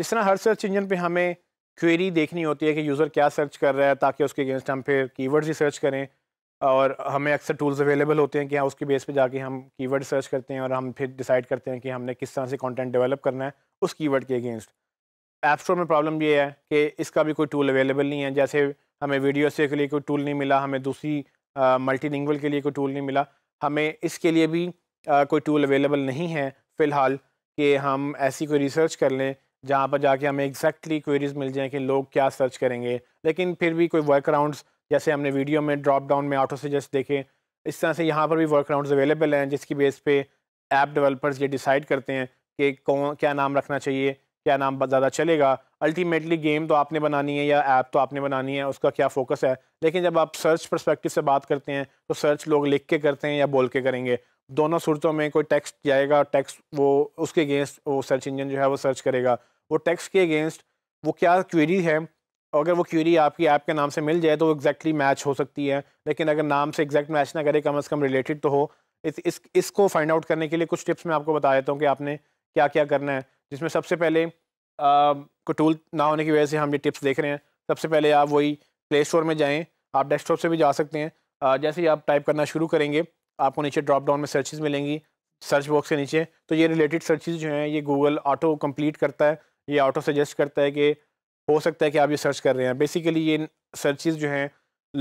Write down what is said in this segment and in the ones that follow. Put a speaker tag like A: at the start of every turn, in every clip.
A: जिस तरह हर search engine पे हमें क्वेरी देखनी होती है कि यूज़र क्या सर्च कर रहा है ताकि उसके अगेंस्ट हम फिर कीवर्ड्स ही सर्च करें और हमें अक्सर टूल्स अवेलेबल होते हैं कि हाँ उसके बेस पे जाके हम कीवर्ड सर्च करते हैं और हम फिर डिसाइड करते हैं कि हमने किस तरह से कंटेंट डेवलप करना है उस कीवर्ड के अगेंस्ट ऐप स्टोर में प्रॉब्लम ये है कि इसका भी कोई टूल अवेलेबल नहीं है जैसे हमें वीडियो से के लिए कोई टूल नहीं मिला हमें दूसरी मल्टी के लिए कोई टूल नहीं मिला हमें इसके लिए भी आ, कोई टूल अवेलेबल नहीं है फ़िलहाल कि हम ऐसी कोई रिसर्च कर लें जहाँ पर जाके हमें एग्जैक्टली क्वेरीज मिल जाएँ कि लोग क्या सर्च करेंगे लेकिन फिर भी कोई वर्क राउंड्स जैसे हमने वीडियो में ड्रॉप डाउन में ऑटो सजेस्ट देखे इस तरह से यहाँ पर भी वर्क राउंड अवेलेबल हैं जिसकी बेस पे ऐप डेवलपर्स ये डिसाइड करते हैं कि कौन क्या नाम रखना चाहिए क्या नाम ज़्यादा चलेगा अल्टीमेटली गेम तो आपने बनानी है या ऐप तो आपने बनानी है उसका क्या फोकस है लेकिन जब आप सर्च परस्पेक्टिव से बात करते हैं तो सर्च लोग लिख के करते हैं या बोल के करेंगे दोनों सूरतों में कोई टेक्स्ट जाएगा टेक्स्ट वो उसके अगेंस्ट वो सर्च इंजन जो है वो सर्च करेगा वो टैक्स के अगेंस्ट वो क्या क्वेरी है अगर वो क्वेरी आपकी ऐप के नाम से मिल जाए तो वो एक्जैक्टली मैच हो सकती है लेकिन अगर नाम से एग्जैक्ट मैच ना करे कम अज़ कम रिलेटेड तो हो इस इस इसको फाइंड आउट करने के लिए कुछ टिप्स मैं आपको बता देता हूँ कि आपने क्या क्या करना है जिसमें सबसे पहले को टूल ना होने की वजह से हम ये टिप्स देख रहे हैं सबसे पहले आप वही प्ले स्टोर में जाएँ आप डेस्कटॉप से भी जा सकते हैं आ, जैसे ही आप टाइप करना शुरू करेंगे आपको नीचे ड्रॉप डाउन में सर्चेज मिलेंगी सर्च बॉक्स के नीचे तो ये रिलेटेड सर्चेज जो हैं ये गूगल ऑटो कंप्लीट करता है ये ऑटो सजेस्ट करता है कि हो सकता है कि आप ये सर्च कर रहे हैं बेसिकली ये सर्चिज़ जो हैं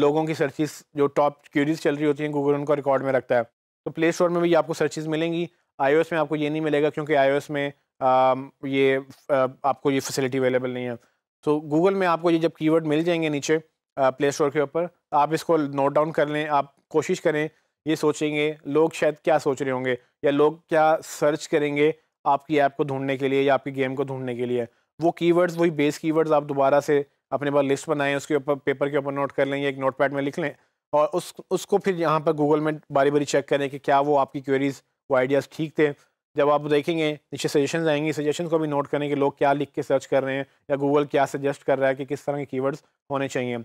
A: लोगों की सर्चिस जो टॉप क्यूरीज चल रही होती हैं गूगल उनको रिकॉर्ड में रखता है तो प्ले स्टोर में भी आपको सर्चिज़ मिलेंगी आई में आपको ये नहीं मिलेगा क्योंकि आई में आ, ये आ, आपको ये फैसिलिटी अवेलेबल नहीं है तो गूगल में आपको ये जब कीवर्ड मिल जाएंगे नीचे प्ले स्टोर के ऊपर तो आप इसको नोट डाउन कर लें आप कोशिश करें ये सोचेंगे लोग शायद क्या सोच रहे होंगे या लोग क्या सर्च करेंगे आपकी ऐप को ढूंढने के लिए या आपकी गेम को ढूंढने के लिए वो कीवर्ड्स वही बेस कीवर्ड्स आप दोबारा से अपने पास लिस्ट बनाएं उसके ऊपर पेपर के ऊपर नोट कर लें या एक नोट में लिख लें और उस उसको फिर यहाँ पर गूगल में बारी बारी चेक करें कि क्या वो आपकी क्वेरीज़ वो आइडियाज़ ठीक थे जब आप देखेंगे नीचे सजेशन आएंगे सजेशन को भी नोट करें कि लोग क्या लिख के सर्च कर रहे हैं या गूगल क्या सजेस्ट कर रहा है कि किस तरह के कीवर्ड्स होने चाहिए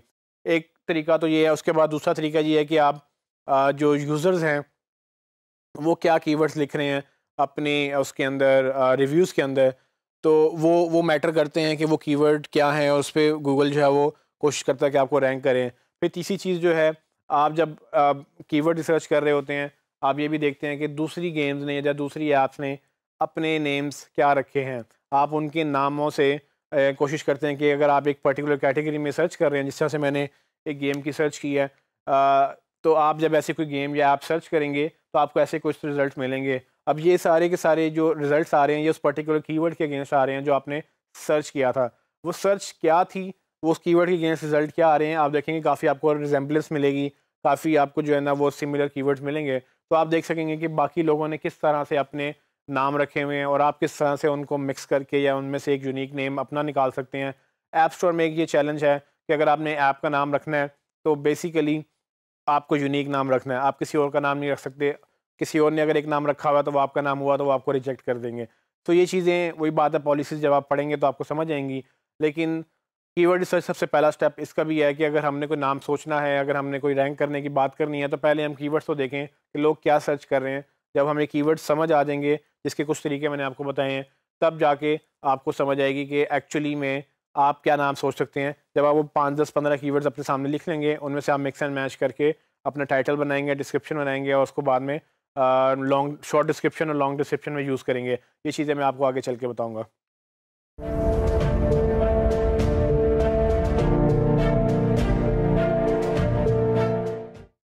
A: एक तरीका तो ये है उसके बाद दूसरा तरीका ये है कि आप जो यूज़र्स हैं वो क्या कीवर्ड्स लिख रहे हैं अपने उसके अंदर रिव्यूज़ के अंदर तो वो वो मैटर करते हैं कि वो कीवर्ड क्या है और उस पर गूगल जो है वो कोशिश करता है कि आपको रैंक करें फिर तीसरी चीज़ जो है आप जब कीवर्ड रिसर्च कर रहे होते हैं आप ये भी देखते हैं कि दूसरी गेम्स ने या दूसरी ऐप्स ने अपने नेम्स क्या रखे हैं आप उनके नामों से कोशिश करते हैं कि अगर आप एक पर्टिकुलर कैटेगरी में सर्च कर रहे हैं जिस तरह से मैंने एक गेम की सर्च की है तो आप जब ऐसे कोई गेम या ऐप सर्च करेंगे तो आपको ऐसे कुछ रिजल्ट मिलेंगे अब ये सारे के सारे जो रिजल्ट्स आ रहे हैं ये उस पर्टिकुलर कीवर्ड के अगेंस्ट आ रहे हैं जो आपने सर्च किया था वो सर्च क्या थी वो उस कीवर्ड के अगेंस्ट रिजल्ट क्या आ रहे हैं आप देखेंगे काफ़ी आपको रिजेंबलेंस मिलेगी काफ़ी आपको जो है ना वो सिमिलर कीवर्ड्स मिलेंगे तो आप देख सकेंगे कि बाकी लोगों ने किस तरह से अपने नाम रखे हुए हैं और आप किस तरह से उनको मिक्स करके या उनमें से एक यूनिक नेम अपना निकाल सकते हैं ऐप स्टोर में एक ये चैलेंज है कि अगर आपने ऐप का नाम रखना है तो बेसिकली आपको यूनिक नाम रखना है आप किसी और का नाम नहीं रख सकते किसी और ने अगर एक नाम रखा हुआ तो वो आपका नाम हुआ तो वो आपको रिजेक्ट कर देंगे तो ये चीज़ें वही बात है पॉलिसीज़ जब आप पढ़ेंगे तो आपको समझ आएंगी लेकिन कीवर्ड रिसर्च सबसे पहला स्टेप इसका भी है कि अगर हमने कोई नाम सोचना है अगर हमने कोई रैंक करने की बात करनी है तो पहले हम कीवर्ड्स तो देखें कि लोग क्या सर्च कर रहे हैं जब हमें कीवर्ड्स समझ आ जाएंगे जिसके कुछ तरीके मैंने आपको बताए हैं तब जाके आपको समझ आएगी कि एक्चुअली में आप क्या नाम सोच सकते हैं जब आप वो पाँच दस पंद्रह कीवर्ड्स अपने सामने लिख लेंगे उनमें से आप मिक्स एंड मैच करके अपना टाइटल बनाएंगे डिस्क्रिप्शन बनाएंगे और उसको बाद में लॉन्ग शॉर्ट डिस्क्रिप्शन और लॉन्ग डिस्क्रिप्शन में यूज़ करेंगे ये चीज़ें मैं आपको आगे चल के बताऊँगा